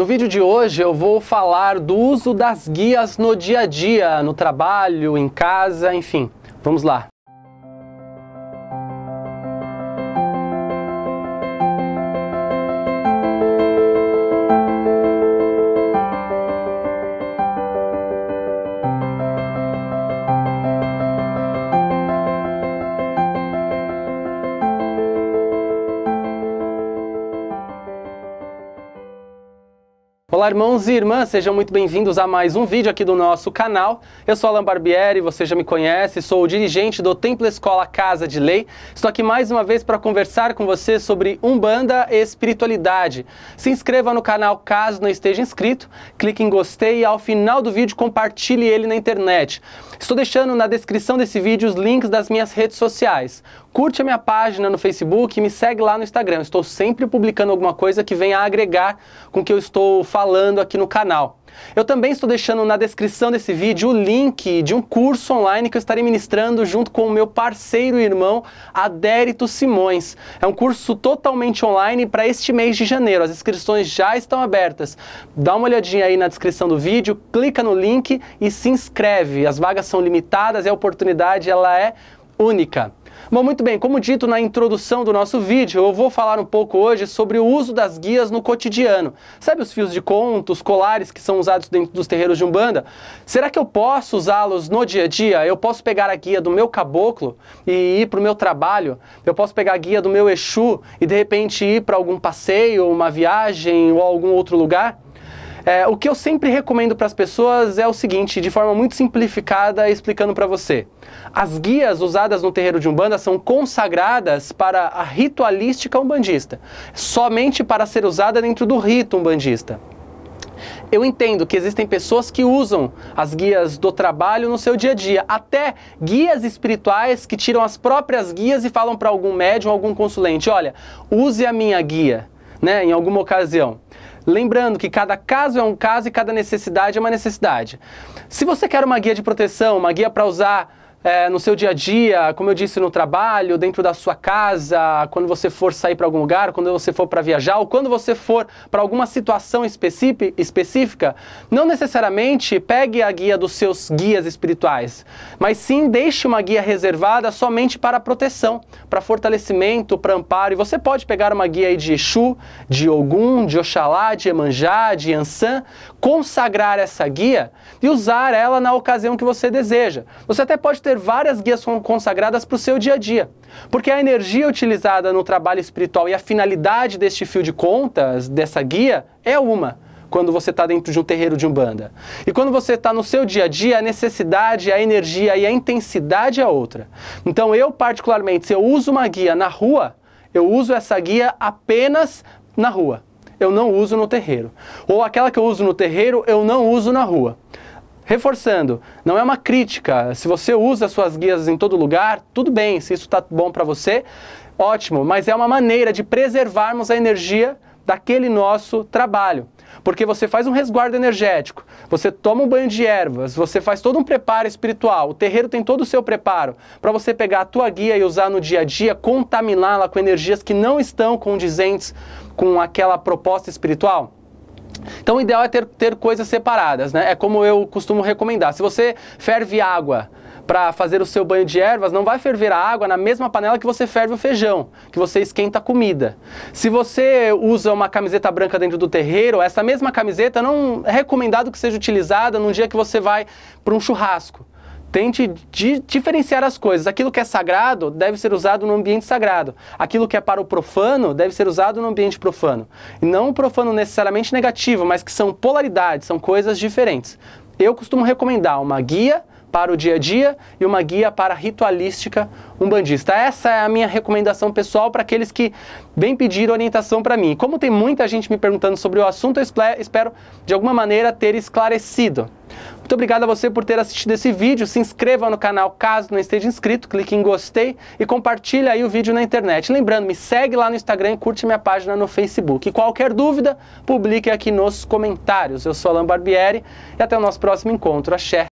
No vídeo de hoje eu vou falar do uso das guias no dia a dia, no trabalho, em casa, enfim. Vamos lá! Olá, irmãos e irmãs, sejam muito bem-vindos a mais um vídeo aqui do nosso canal. Eu sou Alan Barbieri, você já me conhece, sou o dirigente do Templo Escola Casa de Lei. Estou aqui mais uma vez para conversar com você sobre Umbanda e espiritualidade. Se inscreva no canal caso não esteja inscrito, clique em gostei e ao final do vídeo compartilhe ele na internet. Estou deixando na descrição desse vídeo os links das minhas redes sociais. Curte a minha página no Facebook e me segue lá no Instagram. estou sempre publicando alguma coisa que venha agregar com o que eu estou falando aqui no canal. Eu também estou deixando na descrição desse vídeo o link de um curso online que eu estarei ministrando junto com o meu parceiro e irmão Adérito Simões. É um curso totalmente online para este mês de janeiro. As inscrições já estão abertas. Dá uma olhadinha aí na descrição do vídeo, clica no link e se inscreve. As vagas são limitadas e a oportunidade ela é única. Bom, muito bem, como dito na introdução do nosso vídeo, eu vou falar um pouco hoje sobre o uso das guias no cotidiano. Sabe os fios de conto, os colares que são usados dentro dos terreiros de Umbanda? Será que eu posso usá-los no dia a dia? Eu posso pegar a guia do meu caboclo e ir para o meu trabalho? Eu posso pegar a guia do meu Exu e de repente ir para algum passeio, uma viagem ou algum outro lugar? É, o que eu sempre recomendo para as pessoas é o seguinte, de forma muito simplificada, explicando para você. As guias usadas no terreiro de Umbanda são consagradas para a ritualística umbandista, somente para ser usada dentro do rito umbandista. Eu entendo que existem pessoas que usam as guias do trabalho no seu dia a dia, até guias espirituais que tiram as próprias guias e falam para algum médium, algum consulente: olha, use a minha guia né, em alguma ocasião. Lembrando que cada caso é um caso e cada necessidade é uma necessidade. Se você quer uma guia de proteção, uma guia para usar é, no seu dia a dia, como eu disse, no trabalho, dentro da sua casa, quando você for sair para algum lugar, quando você for para viajar, ou quando você for para alguma situação específica, não necessariamente pegue a guia dos seus guias espirituais, mas sim deixe uma guia reservada somente para proteção, para fortalecimento, para amparo. E você pode pegar uma guia de Exu, de Ogum, de Oxalá, de Emanjá, de Ansan, consagrar essa guia e usar ela na ocasião que você deseja. Você até pode ter ter várias guias consagradas para o seu dia a dia. Porque a energia utilizada no trabalho espiritual e a finalidade deste fio de contas, dessa guia, é uma quando você está dentro de um terreiro de umbanda. E quando você está no seu dia a dia, a necessidade, a energia e a intensidade é outra. Então eu, particularmente, se eu uso uma guia na rua, eu uso essa guia apenas na rua. Eu não uso no terreiro. Ou aquela que eu uso no terreiro, eu não uso na rua. Reforçando, não é uma crítica. Se você usa suas guias em todo lugar, tudo bem. Se isso está bom para você, ótimo. Mas é uma maneira de preservarmos a energia daquele nosso trabalho. Porque você faz um resguardo energético, você toma um banho de ervas, você faz todo um preparo espiritual, o terreiro tem todo o seu preparo para você pegar a tua guia e usar no dia a dia, contaminá-la com energias que não estão condizentes com aquela proposta espiritual. Então o ideal é ter, ter coisas separadas, né? É como eu costumo recomendar. Se você ferve água para fazer o seu banho de ervas, não vai ferver a água na mesma panela que você ferve o feijão, que você esquenta a comida. Se você usa uma camiseta branca dentro do terreiro, essa mesma camiseta não é recomendado que seja utilizada num dia que você vai para um churrasco. Tente diferenciar as coisas. Aquilo que é sagrado deve ser usado no ambiente sagrado. Aquilo que é para o profano deve ser usado no ambiente profano. E não o profano necessariamente negativo, mas que são polaridades, são coisas diferentes. Eu costumo recomendar uma guia para o dia a dia e uma guia para a ritualística umbandista. Essa é a minha recomendação pessoal para aqueles que vêm pedir orientação para mim. Como tem muita gente me perguntando sobre o assunto, eu espero de alguma maneira ter esclarecido. Muito obrigado a você por ter assistido esse vídeo. Se inscreva no canal caso não esteja inscrito, clique em gostei e compartilhe aí o vídeo na internet. Lembrando, me segue lá no Instagram e curte minha página no Facebook. E qualquer dúvida, publique aqui nos comentários. Eu sou Alan Barbieri e até o nosso próximo encontro. Axé!